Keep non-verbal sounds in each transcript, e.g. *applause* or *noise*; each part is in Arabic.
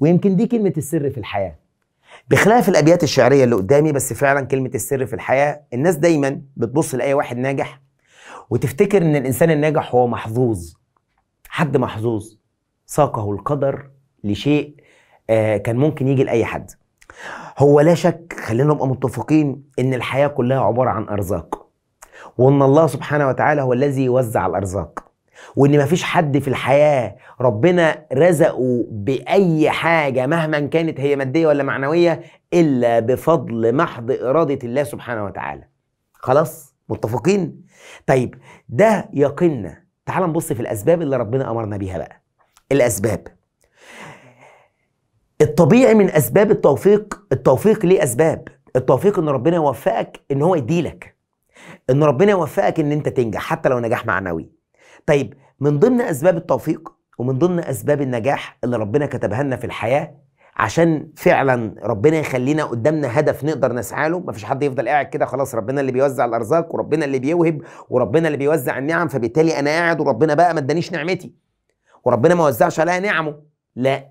ويمكن دي كلمه السر في الحياه بخلاف الابيات الشعريه اللي قدامي بس فعلا كلمه السر في الحياه الناس دايما بتبص لاي واحد ناجح وتفتكر ان الانسان الناجح هو محظوظ حد محظوظ ساقه القدر لشيء آه، كان ممكن يجي لاي حد هو لا شك خلينا نبقى متفقين ان الحياه كلها عباره عن ارزاق وان الله سبحانه وتعالى هو الذي يوزع الارزاق وان مفيش حد في الحياه ربنا رزقه باي حاجه مهما كانت هي ماديه ولا معنويه الا بفضل محض اراده الله سبحانه وتعالى خلاص متفقين طيب ده يقيننا تعال نبص في الاسباب اللي ربنا امرنا بيها بقى الاسباب الطبيعي من اسباب التوفيق التوفيق ليه اسباب التوفيق ان ربنا يوفقك ان هو يديلك ان ربنا يوفقك ان انت تنجح حتى لو نجاح معنوي طيب من ضمن اسباب التوفيق ومن ضمن اسباب النجاح اللي ربنا كتبها لنا في الحياه عشان فعلا ربنا يخلينا قدامنا هدف نقدر نسعى له مفيش حد يفضل قاعد كده خلاص ربنا اللي بيوزع الارزاق وربنا اللي بيوهب وربنا اللي بيوزع النعم فبالتالي انا قاعد وربنا بقى ما ادانيش نعمتي وربنا ما وزعش عليا نعمه لا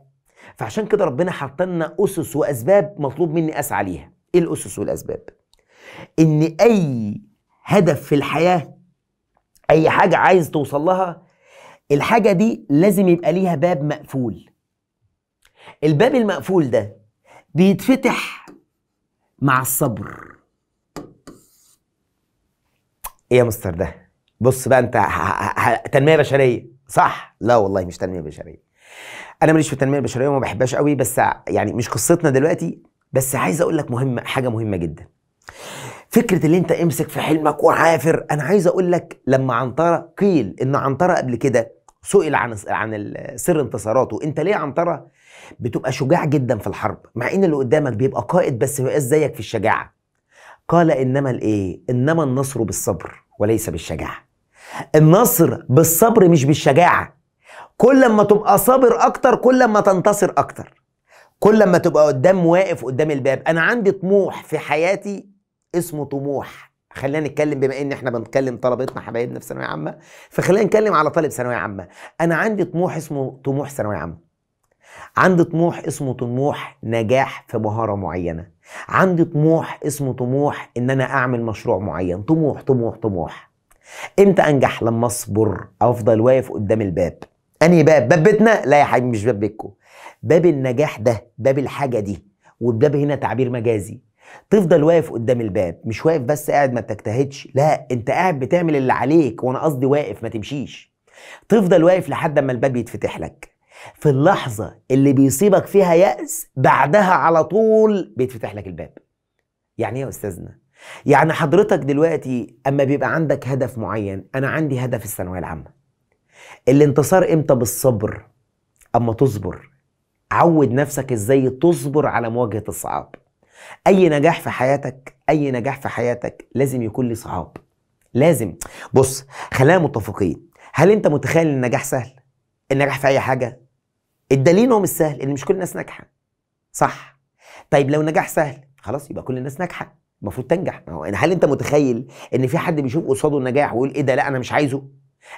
فعشان كده ربنا حط لنا اسس واسباب مطلوب مني اسعى ليها ايه الاسس والاسباب ان اي هدف في الحياه اي حاجه عايز توصل لها الحاجه دي لازم يبقى ليها باب مقفول الباب المقفول ده بيتفتح مع الصبر ايه يا مستر ده بص بقى انت تنميه بشريه صح لا والله مش تنميه بشريه انا ماليش في التنميه البشريه وما بحبهاش قوي بس يعني مش قصتنا دلوقتي بس عايز اقول لك مهمه حاجه مهمه جدا فكره اللي انت امسك في حلمك وعافر انا عايز اقول لك لما عنتره قيل ان عنتره قبل كده سئل عن عن سر انتصاراته انت ليه عنتره بتبقى شجاع جدا في الحرب مع ان اللي قدامك بيبقى قائد بس ما زيك في الشجاعه قال انما الايه انما النصر بالصبر وليس بالشجاعه النصر بالصبر مش بالشجاعه كل ما تبقى صابر اكتر كل ما تنتصر اكتر كل ما تبقى قدام واقف قدام الباب انا عندي طموح في حياتي اسمه طموح خلينا نتكلم بما ان احنا بنتكلم طلبتنا حبايبنا في ثانويه عامه فخلينا نتكلم على طالب ثانويه عامه انا عندي طموح اسمه طموح ثانويه عامه عندي طموح اسمه طموح نجاح في مهاره معينه عندي طموح اسمه طموح ان انا اعمل مشروع معين طموح طموح طموح امتى انجح لما اصبر افضل واقف قدام الباب انهي باب باب بيتنا لا يا حبيبي مش باب بيتكم باب النجاح ده باب الحاجه دي والباب هنا تعبير مجازي تفضل واقف قدام الباب مش واقف بس قاعد ما تجتهدش لا انت قاعد بتعمل اللي عليك وانا قصدي واقف ما تمشيش تفضل واقف لحد ما الباب يتفتح لك في اللحظة اللي بيصيبك فيها يأس بعدها على طول بيتفتح لك الباب يعني ايه يا أستاذنا؟ يعني حضرتك دلوقتي أما بيبقى عندك هدف معين أنا عندي هدف الثانوية العامة الانتصار إمتى بالصبر أما تصبر عود نفسك إزاي تصبر على مواجهة الصعاب اي نجاح في حياتك اي نجاح في حياتك لازم يكون لي صعاب لازم بص خلينا متفقين هل انت متخيل ان النجاح سهل النجاح في اي حاجه الدليل هو مش سهل ان مش كل الناس ناجحه صح طيب لو نجاح سهل خلاص يبقى كل الناس ناجحه المفروض تنجح ما هو هل انت متخيل ان في حد بيشوف قصاده النجاح ويقول ايه ده لا انا مش عايزه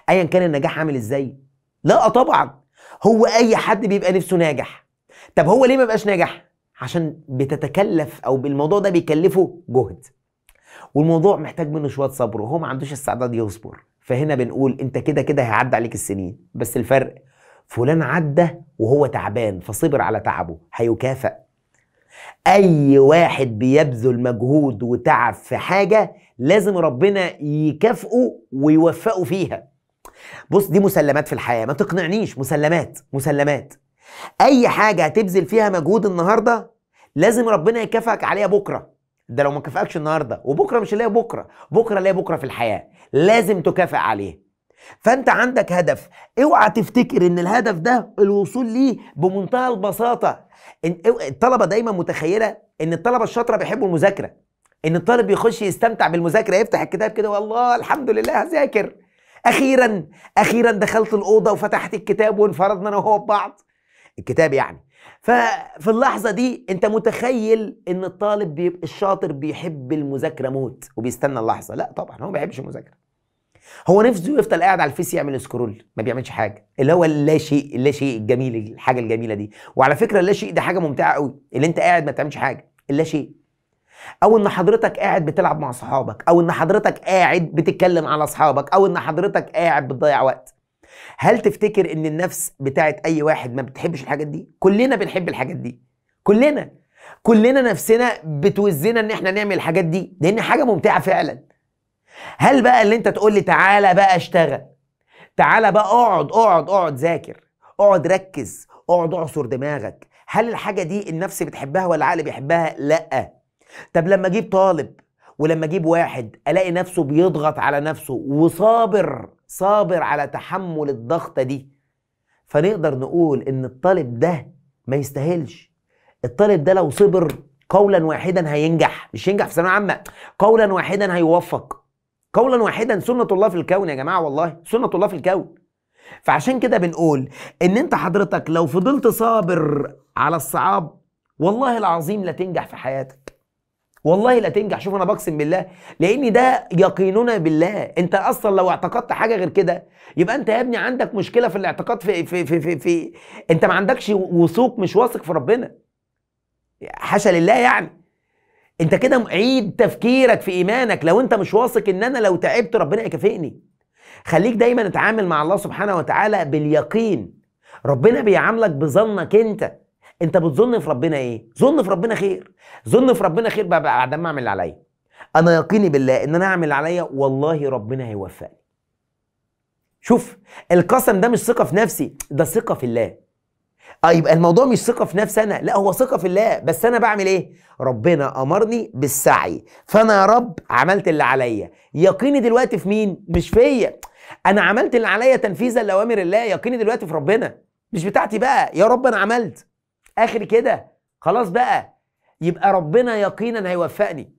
ايا كان النجاح عامل ازاي لا طبعا هو اي حد بيبقى نفسه ناجح طب هو ليه ما بقاش ناجح عشان بتتكلف او بالموضوع ده بيكلفه جهد والموضوع محتاج منه شويه صبر وهو ما عندوش استعداد يصبر فهنا بنقول انت كده كده هيعدي عليك السنين بس الفرق فلان عدى وهو تعبان فصبر على تعبه هيكافئ اي واحد بيبذل مجهود وتعب في حاجه لازم ربنا يكافئه ويوفقه فيها بص دي مسلمات في الحياه ما تقنعنيش مسلمات مسلمات اي حاجه هتبذل فيها مجهود النهارده لازم ربنا يكافئك عليها بكره ده لو ما كافئكش النهارده وبكره مش هلاقي بكره بكره هلاقي بكره في الحياه لازم تكافئ عليه فانت عندك هدف اوعى تفتكر ان الهدف ده الوصول ليه بمنتهى البساطه الطلبه دايما متخيله ان الطلبه الشاطره بيحبوا المذاكره ان الطالب يخش يستمتع بالمذاكره يفتح الكتاب كده والله الحمد لله هذاكر اخيرا اخيرا دخلت الاوضه وفتحت الكتاب وانفردنا انا وهو ببعض الكتاب يعني ففي اللحظة دي انت متخيل ان الطالب بيبقى الشاطر بيحب المذاكرة موت وبيستنى اللحظة لا طبعا هو ما بيحبش المذاكرة هو نفسه يفضل قاعد على الفيس يعمل سكرول ما بيعملش حاجه اللي هو اللا شيء اللا شيء الجميل الحاجه الجميله دي وعلى فكره اللا شيء دي حاجه ممتعه قوي اللي انت قاعد ما بتعملش حاجه اللا شيء او ان حضرتك قاعد بتلعب مع صحابك او ان حضرتك قاعد بتتكلم على اصحابك او ان حضرتك قاعد بتضيع وقت هل تفتكر ان النفس بتاعت اي واحد ما بتحبش الحاجات دي كلنا بنحب الحاجات دي كلنا كلنا نفسنا بتوزنا ان احنا نعمل الحاجات دي لان حاجه ممتعه فعلا هل بقى اللي انت تقول لي تعالى بقى اشتغل تعالى بقى اقعد اقعد اقعد ذاكر اقعد ركز اقعد اعصر دماغك هل الحاجه دي النفس بتحبها ولا العقل بيحبها لا طب لما اجيب طالب ولما اجيب واحد الاقي نفسه بيضغط على نفسه وصابر صابر على تحمل الضغطة دي فنقدر نقول ان الطالب ده ما يستاهلش الطالب ده لو صبر قولا واحدا هينجح مش ينجح في ثانويه عامه قولا واحدا هيوفق قولا واحدا سنه الله في الكون يا جماعه والله سنه الله في الكون فعشان كده بنقول ان انت حضرتك لو فضلت صابر على الصعاب والله العظيم لا تنجح في حياتك والله لا تنجح شوف انا بقسم بالله لان ده يقيننا بالله انت اصلا لو اعتقدت حاجه غير كده يبقى انت يا ابني عندك مشكله في الاعتقاد في في في, في, في انت ما عندكش وثوق مش واثق في ربنا حاشا لله يعني انت كده عيد تفكيرك في ايمانك لو انت مش واثق ان انا لو تعبت ربنا يكافئني خليك دايما اتعامل مع الله سبحانه وتعالى باليقين ربنا بيعاملك بظنك انت انت بتظن في ربنا ايه ظن في ربنا خير ظن في ربنا خير بقى بعد ما اعمل اللي عليا انا يقيني بالله ان انا اعمل اللي عليا والله ربنا هيوفقني شوف القسم ده مش ثقه في نفسي ده ثقه في الله اه يبقى الموضوع مش ثقه في نفسي انا لا هو ثقه في الله بس انا بعمل ايه ربنا امرني بالسعي فانا يا رب عملت اللي عليا يقيني دلوقتي في مين مش فيا انا عملت اللي عليا تنفيذا لاوامر الله يقيني دلوقتي في ربنا مش بتاعتي بقى يا رب انا عملت اخر كده خلاص بقى يبقى ربنا يقينا هيوفقني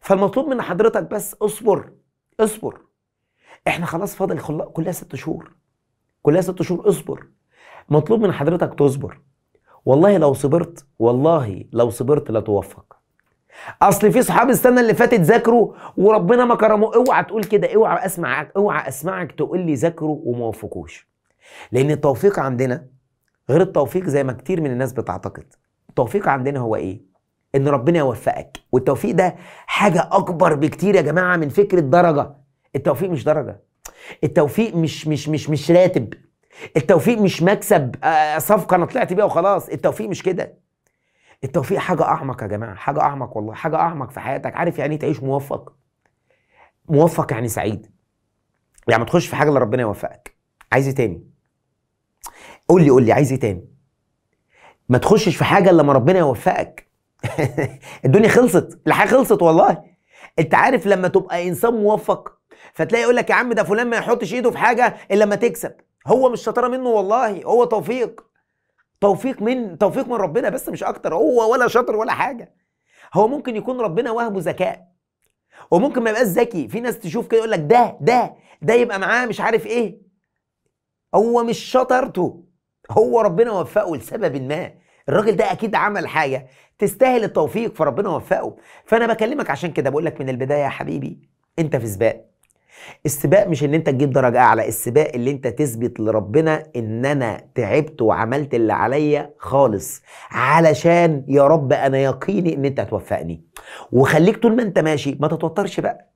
فالمطلوب من حضرتك بس اصبر اصبر احنا خلاص فاضل كلها ست شهور كلها ست شهور اصبر مطلوب من حضرتك تصبر والله لو صبرت والله لو صبرت لا توفق اصل في صحاب السنه اللي فاتت ذاكروا وربنا ما كرمه اوعى تقول كده اوعى اسمعك اوعى اسمعك تقول لي ذاكروا وما وفقوش لان التوفيق عندنا غير التوفيق زي ما كتير من الناس بتعتقد التوفيق عندنا هو ايه ان ربنا يوفقك والتوفيق ده حاجه اكبر بكتير يا جماعه من فكره درجه التوفيق مش درجه التوفيق مش مش مش مش راتب التوفيق مش مكسب آه، صفقه انا طلعت بيها وخلاص التوفيق مش كده التوفيق حاجه اعمق يا جماعه حاجه اعمق والله حاجه اعمق في حياتك عارف يعني ايه تعيش موفق موفق يعني سعيد يعني ما تخش في حاجه اللي ربنا يوفقك عايز ايه تاني قول لي قول لي عايز ايه تاني ما تخشش في حاجه الا ما ربنا يوفقك *laughs* الدنيا خلصت الحياه خلصت والله انت عارف لما تبقى انسان موفق فتلاقي يقول لك يا عم ده فلان ما يحطش ايده في حاجه الا لما تكسب هو مش شطاره منه والله هو توفيق توفيق من توفيق من ربنا بس مش اكتر هو ولا شاطر ولا حاجه هو ممكن يكون ربنا وهبه ذكاء وممكن ما يبقاش ذكي في ناس تشوف كده يقول لك ده ده ده يبقى معاه مش عارف ايه هو مش شطارته هو ربنا وفقه لسبب ما الراجل ده اكيد عمل حاجه تستاهل التوفيق فربنا وفقه فانا بكلمك عشان كده بقول لك من البدايه يا حبيبي انت في سباق السباق مش ان انت تجيب درجه اعلى السباق اللي انت تثبت لربنا ان انا تعبت وعملت اللي عليا خالص علشان يا رب انا يقيني ان انت هتوفقني وخليك طول ما انت ماشي ما تتوترش بقى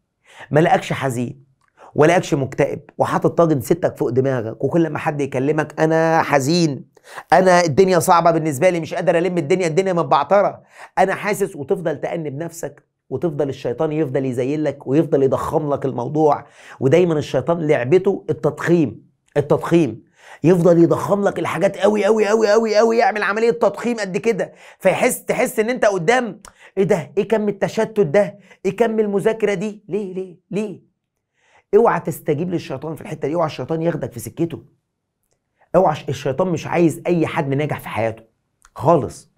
ما حزين ولاكش مكتئب وحاطط طاجن ستك فوق دماغك وكل ما حد يكلمك انا حزين انا الدنيا صعبه بالنسبه لي مش قادر الم الدنيا الدنيا متبعتره انا حاسس وتفضل تأنب نفسك وتفضل الشيطان يفضل يزين لك ويفضل يضخم لك الموضوع ودايما الشيطان لعبته التضخيم التضخيم يفضل يضخم لك الحاجات قوي قوي قوي قوي قوي يعمل عمليه تضخيم قد كده فيحس تحس ان انت قدام ايه ده ايه كم التشتت ده ايه كم المذاكره دي ليه ليه ليه اوعى تستجيب للشيطان في الحته دي اوعى الشيطان ياخدك في سكته اوعى الشيطان مش عايز اي حد ناجح في حياته خالص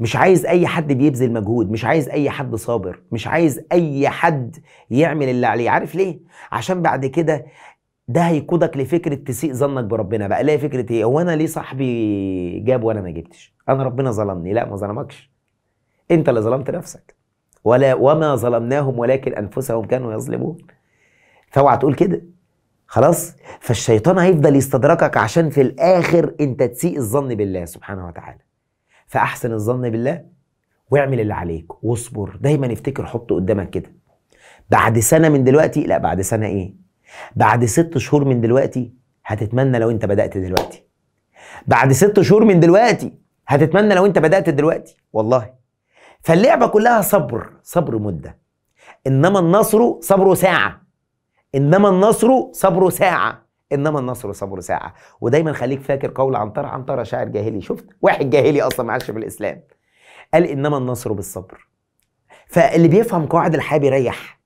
مش عايز اي حد بيبذل مجهود مش عايز اي حد صابر مش عايز اي حد يعمل اللي عليه عارف ليه عشان بعد كده ده هيقودك لفكره تسيء ظنك بربنا بقى لا فكره ايه هو انا ليه صاحبي جاب وانا ما جبتش انا ربنا ظلمني لا ما ظلمكش انت اللي ظلمت نفسك ولا وما ظلمناهم ولكن انفسهم كانوا يظلمون فاوعى تقول كده خلاص فالشيطان هيفضل يستدركك عشان في الاخر انت تسيء الظن بالله سبحانه وتعالى فاحسن الظن بالله واعمل اللي عليك واصبر دايما افتكر حط قدامك كده بعد سنه من دلوقتي لا بعد سنه ايه بعد ست شهور من دلوقتي هتتمنى لو انت بدات دلوقتي بعد ست شهور من دلوقتي هتتمنى لو انت بدات دلوقتي والله فاللعبه كلها صبر صبر مده انما النصر صبره ساعه انما النصر صبر ساعه انما النصر صبر ساعه ودايما خليك فاكر قول عنترة عنترة شاعر جاهلي شفت واحد جاهلي اصلا ما عاش في الاسلام قال انما النصر بالصبر فاللي بيفهم قواعد الحياه بيريح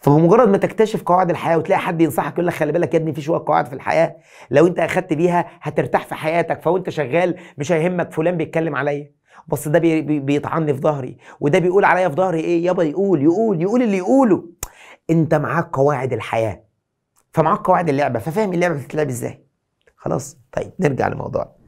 فبمجرد ما تكتشف قواعد الحياه وتلاقي حد ينصحك يقول لك خلي بالك يا ابني في شويه قواعد في الحياه لو انت اخدت بيها هترتاح في حياتك فوانت شغال مش هيهمك فلان بيتكلم عليا بص ده بيطعني في ظهري وده بيقول عليا في ظهري ايه يابا يقول يقول يقول اللي يقوله انت معاك قواعد الحياه فمعاك قواعد اللعبه ففاهم اللعبه بتتلعب ازاي خلاص طيب نرجع لموضوعنا